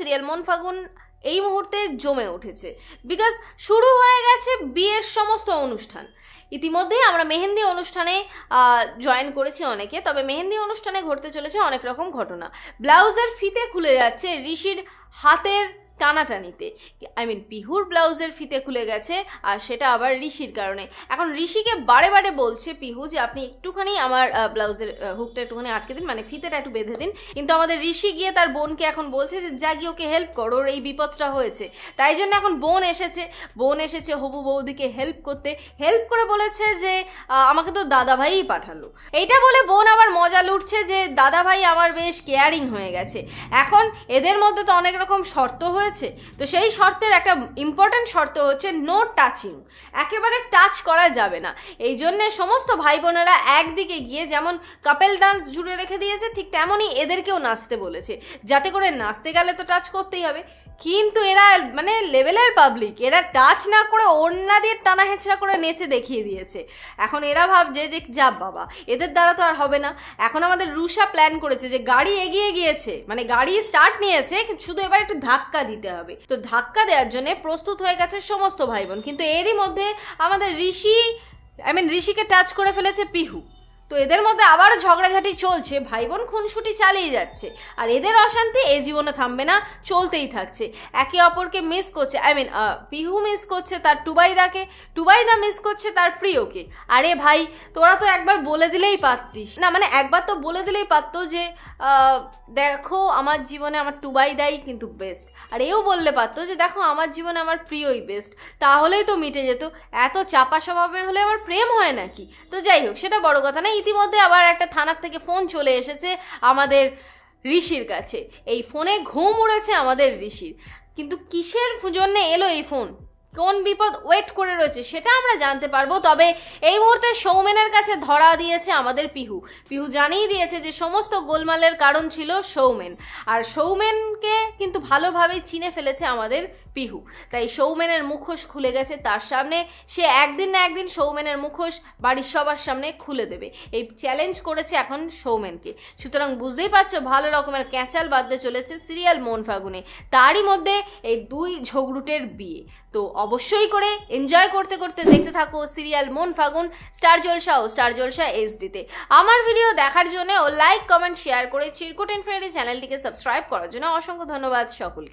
serial মন ফাগুন এই মুহূর্তে জমে উঠেছে বিকজ শুরু হয়ে গেছে বিয়ের সমস্ত অনুষ্ঠান ইতিমধ্যে আমরা মেহেন্দি অনুষ্ঠানে জয়েন করেছি অনেকে তবে মেহেন্দি অনুষ্ঠানে ঘটতে চলেছে অনেক রকম ঘটনা ব্লাউজের ফিতে খুলে যাচ্ছে ঋষির হাতের টানাটানিতে আই মিন পিহুর ব্লাউজের ফিতে খুলে গেছে আর সেটা আবার ঋষির কারণে এখন ঋষিকে বারে বারে বলছে পিহু যে আপনি একটুখানি আমার ব্লাউজের হুকটা একটুখানি আটকে দিন মানে ফিতেটা একটু বেঁধে দিন কিন্তু আমাদের ঋষি গিয়ে তার বোনকে এখন বলছে যে যা গিয়ে ওকে হেল্প করো ওর এই বিপদটা হয়েছে তাই জন্য এখন বোন এসেছে বোন এসেছে হবু বৌদিকে হেল্প করতে হেল্প করে বলেছে যে আমাকে তো দাদা ভাইই পাঠালো এইটা বলে বোন আবার মজা লুটছে যে দাদা ভাই আমার বেশ কেয়ারিং হয়ে গেছে এখন এদের মধ্যে তো অনেক রকম শর্ত হয়েছে আছে তো সেই শর্তের একটা ইম্পর্ট্যান্ট শর্ত হচ্ছে নো টাচিং একেবারে টাচ করা যাবে না এই জন্যে সমস্ত ভাই বোনেরা একদিকে গিয়ে যেমন কাপেল ডান্স জুড়ে রেখে দিয়েছে ঠিক তেমনই এদেরকেও নাচতে বলেছে যাতে করে নাচতে গেলে তো টাচ করতেই হবে কিন্তু এরা মানে লেভেলের পাবলিক এরা টাচ না করে ওড়না দিয়ে টানা হেঁচড়া করে নেচে দেখিয়ে দিয়েছে এখন এরা ভাবছে যে যা বাবা এদের দ্বারা তো আর হবে না এখন আমাদের রুষা প্ল্যান করেছে যে গাড়ি এগিয়ে গিয়েছে মানে গাড়ি স্টার্ট নিয়েছে শুধু এবার একটু ধাক্কা দিতে দিতে হবে তো ধাক্কা দেওয়ার জন্য প্রস্তুত হয়ে গেছে সমস্ত ভাই বোন কিন্তু এরই মধ্যে আমাদের ঋষি আই মিন ঋষিকে টাচ করে ফেলেছে পিহু তো এদের মধ্যে আবার ঝগড়াঝাটি চলছে ভাই বোন খুনসুটি চালিয়ে যাচ্ছে আর এদের অশান্তি এ জীবনে থামবে না চলতেই থাকছে একে অপরকে মিস করছে আই মিন পিহু মিস করছে তার টুবাইদাকে টুবাইদা মিস করছে তার প্রিয়কে আরে ভাই তোরা তো একবার বলে দিলেই পারতিস না মানে একবার তো বলে দিলেই পারতো যে দেখো আমার জীবনে আমার টুবাইদাই কিন্তু বেস্ট আর এও বললে পারতো যে দেখো আমার জীবনে আমার প্রিয়ই বেস্ট তাহলেই তো মিটে যেত এত চাপা স্বভাবের হলে আমার প্রেম হয় নাকি তো যাই হোক সেটা বড় কথা না ইতিমধ্যে আবার একটা থানার থেকে ফোন চলে এসেছে আমাদের ঋষির কাছে এই ফোনে ঘুম উড়েছে আমাদের ঋষির কিন্তু কিসের জন্যে এলো এই ফোন কোন বিপদ ওয়েট করে রয়েছে সেটা আমরা জানতে পারবো তবে এই মুহূর্তে সৌমেনের কাছে ধরা দিয়েছে আমাদের পিহু পিহু জানিয়ে দিয়েছে যে সমস্ত গোলমালের কারণ ছিল সৌমেন আর সৌমেনকে কিন্তু ভালোভাবেই চিনে ফেলেছে আমাদের পিহু তাই সৌমেনের মুখোশ খুলে গেছে তার সামনে সে একদিন না একদিন সৌমেনের মুখোশ বাড়ির সবার সামনে খুলে দেবে এই চ্যালেঞ্জ করেছে এখন সৌমেনকে সুতরাং বুঝতেই পারছো ভালো রকমের ক্যাঁচাল বাঁধতে চলেছে সিরিয়াল মন ফাগুনে তারই মধ্যে এই দুই ঝগড়ুটের বিয়ে তো অবশ্যই করে এনজয় করতে করতে দেখতে থাকো সিরিয়াল মন ফাগুন স্টার জলসা ও স্টার জলসা ডিতে আমার ভিডিও দেখার জন্য ও লাইক কমেন্ট শেয়ার করে চিরকুট এন্ড ফ্রেন্ড চ্যানেলটিকে সাবস্ক্রাইব করার জন্য অসংখ্য ধন্যবাদ সকলকে